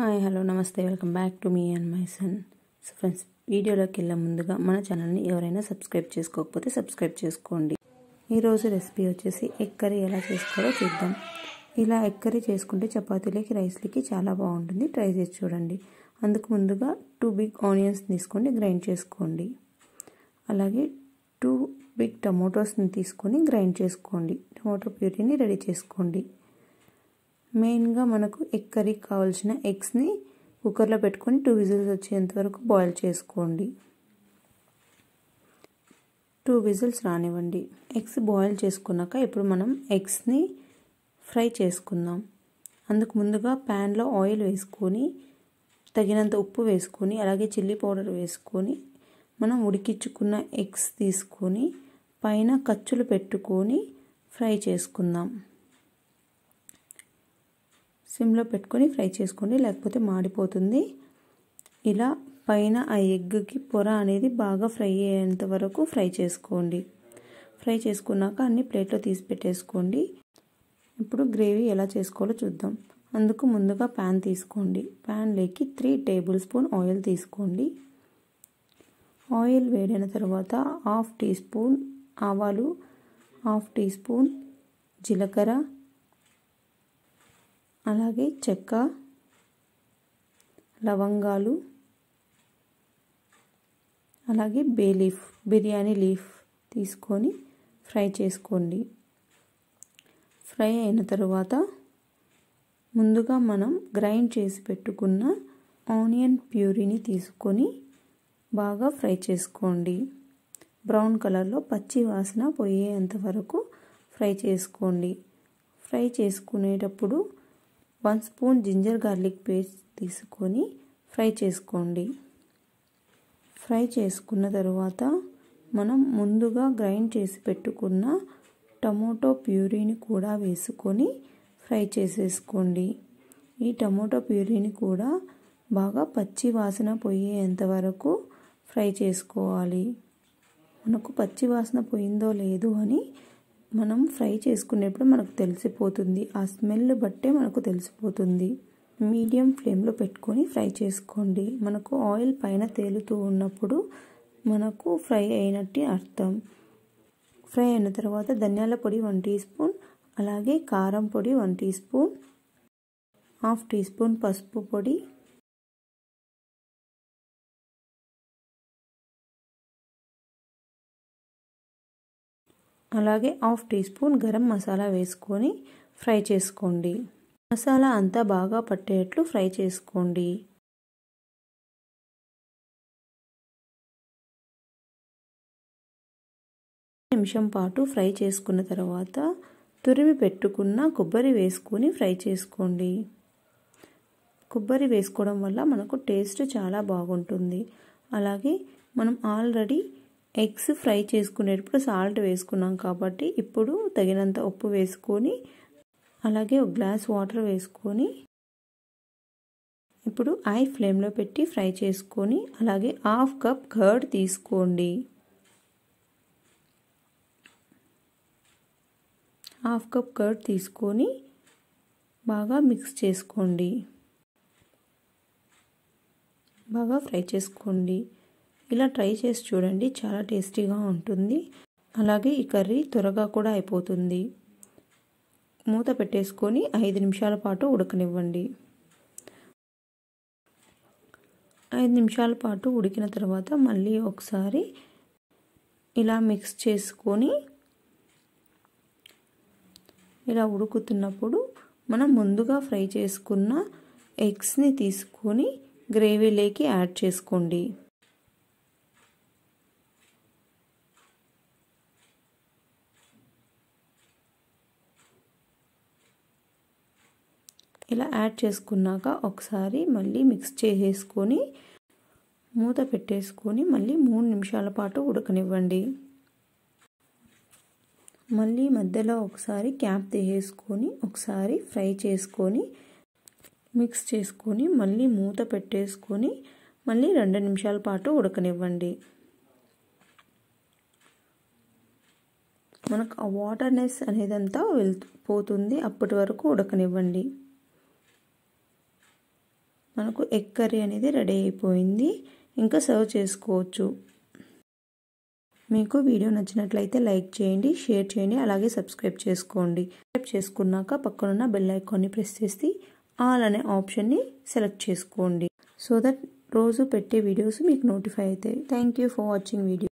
hi hello నమస్తే welcome back to me and my son so friends వీడియోలోకి వెళ్ళే ముందుగా మన ఛానల్ని ఎవరైనా సబ్స్క్రైబ్ చేసుకోకపోతే సబ్స్క్రైబ్ చేసుకోండి ఈరోజు రెసిపీ వచ్చేసి ఎగ్ కర్రీ ఎలా చేసుకోవాలో చూద్దాం ఇలా ఎగ్ కర్రీ చేసుకుంటే చపాతీలకి రైస్లకి చాలా బాగుంటుంది ట్రై చేసి చూడండి అందుకు ముందుగా టూ బిగ్ ఆనియన్స్ తీసుకొని గ్రైండ్ చేసుకోండి అలాగే టూ బిగ్ టమోటోస్ని తీసుకొని గ్రైండ్ చేసుకోండి టమోటో ప్యూరీని రెడీ చేసుకోండి మెయిన్గా మనకు ఎగ్ కర్రీకి కావాల్సిన ఎగ్స్ని కుక్కర్లో పెట్టుకొని టూ విజిల్స్ వచ్చేంత వరకు బాయిల్ చేసుకోండి టూ విజిల్స్ రానివ్వండి ఎగ్స్ బాయిల్ చేసుకున్నాక ఇప్పుడు మనం ఎగ్స్ని ఫ్రై చేసుకుందాం అందుకు ముందుగా ప్యాన్లో ఆయిల్ వేసుకొని తగినంత ఉప్పు వేసుకొని అలాగే చిల్లీ పౌడర్ వేసుకొని మనం ఉడికించుకున్న ఎగ్స్ తీసుకొని పైన ఖర్చులు పెట్టుకొని ఫ్రై చేసుకుందాం సిమ్లో పెట్టుకొని ఫ్రై చేసుకోండి లేకపోతే మాడిపోతుంది ఇలా పైన ఆ ఎగ్కి పొర అనేది బాగా ఫ్రై అయ్యేంత వరకు ఫ్రై చేసుకోండి ఫ్రై చేసుకున్నాక అన్ని ప్లేట్లో తీసి పెట్టేసుకోండి ఇప్పుడు గ్రేవీ ఎలా చేసుకోవాలో చూద్దాం అందుకు ముందుగా ప్యాన్ తీసుకోండి ప్యాన్లోకి త్రీ టేబుల్ స్పూన్ ఆయిల్ తీసుకోండి ఆయిల్ వేడైన తర్వాత హాఫ్ టీ స్పూన్ ఆవాలు హాఫ్ టీ స్పూన్ జీలకర్ర అలాగే చెక్క లవంగాలు అలాగే బే లీఫ్ బిర్యానీ లీఫ్ తీసుకొని ఫ్రై చేసుకోండి ఫ్రై అయిన తరువాత ముందుగా మనం గ్రైండ్ చేసి పెట్టుకున్న ఆనియన్ ప్యూరీని తీసుకొని బాగా ఫ్రై చేసుకోండి బ్రౌన్ కలర్లో పచ్చి వాసన పోయేంత వరకు ఫ్రై చేసుకోండి ఫ్రై చేసుకునేటప్పుడు one spoon ginger garlic paste తీసుకొని ఫ్రై చేసుకోండి ఫ్రై చేసుకున్న తర్వాత మనం ముందుగా గ్రైండ్ చేసి పెట్టుకున్న టమోటో ప్యూరీని కూడా వేసుకొని ఫ్రై చేసేసుకోండి ఈ టమోటో ప్యూరీని కూడా బాగా పచ్చి వాసన పోయేంత వరకు ఫ్రై చేసుకోవాలి మనకు పచ్చి వాసన పోయిందో లేదు అని మనం ఫ్రై చేసుకునేప్పుడు మనకు తెలిసిపోతుంది ఆ స్మెల్ బట్టే మనకు తెలిసిపోతుంది మీడియం ఫ్లేమ్లో పెట్టుకొని ఫ్రై చేసుకోండి మనకు ఆయిల్ పైన తేలుతూ ఉన్నప్పుడు మనకు ఫ్రై అయినట్టు అర్థం ఫ్రై అయిన తర్వాత ధనియాల పొడి వన్ టీ స్పూన్ అలాగే కారం పొడి one teaspoon half teaspoon పసుపు పొడి అలాగే half teaspoon garam masala వేసుకొని ఫ్రై చేసుకోండి మసాలా అంతా బాగా పట్టేట్లు ఫ్రై చేసుకోండి నిమిషం పాటు ఫ్రై చేసుకున్న తర్వాత తురిమి పెట్టుకున్న కొబ్బరి వేసుకొని ఫ్రై చేసుకోండి కొబ్బరి వేసుకోవడం వల్ల మనకు టేస్ట్ చాలా బాగుంటుంది అలాగే మనం ఆల్రెడీ ఎగ్స్ ఫ్రై చేసుకునేటప్పుడు సాల్ట్ వేసుకున్నాం కాబట్టి ఇప్పుడు తగినంత ఉప్పు వేసుకొని అలాగే ఒక గ్లాస్ వాటర్ వేసుకొని ఇప్పుడు ఐ ఫ్లేమ్లో పెట్టి ఫ్రై చేసుకొని అలాగే హాఫ్ కప్ కర్డ్ తీసుకోండి హాఫ్ కప్ కర్డ్ తీసుకొని బాగా మిక్స్ చేసుకోండి బాగా ఫ్రై చేసుకోండి ఇలా ట్రై చేసి చూడండి చాలా టేస్టీగా ఉంటుంది అలాగే ఈ కర్రీ త్వరగా కూడా అయిపోతుంది మూత పెట్టేసుకొని ఐదు నిమిషాల పాటు ఉడకనివ్వండి ఐదు నిమిషాల పాటు ఉడికిన తర్వాత మళ్ళీ ఒకసారి ఇలా మిక్స్ చేసుకొని ఇలా ఉడుకుతున్నప్పుడు మనం ముందుగా ఫ్రై చేసుకున్న ఎగ్స్ని తీసుకొని గ్రేవీలోకి యాడ్ చేసుకోండి ఇలా యాడ్ చేసుకున్నాక ఒకసారి మళ్ళీ మిక్స్ చేసేసుకొని మూత పెట్టేసుకొని మళ్ళీ మూడు నిమిషాల పాటు ఉడకనివ్వండి మళ్ళీ మధ్యలో ఒకసారి క్యాప్ తీసేసుకొని ఒకసారి ఫ్రై చేసుకొని మిక్స్ చేసుకొని మళ్ళీ మూత పెట్టేసుకొని మళ్ళీ రెండు నిమిషాల పాటు ఉడకనివ్వండి మనకు ఆ వాటర్నెస్ అనేదంతా వెళ్ పోతుంది అప్పటి వరకు ఉడకనివ్వండి మనకు ఎగ్ కర్రీ అనేది రెడీ అయిపోయింది ఇంకా సర్వ్ చేసుకోవచ్చు మీకు వీడియో నచ్చినట్లయితే లైక్ చేయండి షేర్ చేయండి అలాగే సబ్స్క్రైబ్ చేసుకోండి సబ్స్క్రైబ్ చేసుకున్నాక పక్కనున్న బెల్ ఐకాన్ని ప్రెస్ చేసి ఆల్ అనే ఆప్షన్ని సెలెక్ట్ చేసుకోండి సో దట్ రోజు పెట్టే వీడియోస్ మీకు నోటిఫై అవుతాయి thank you for watching video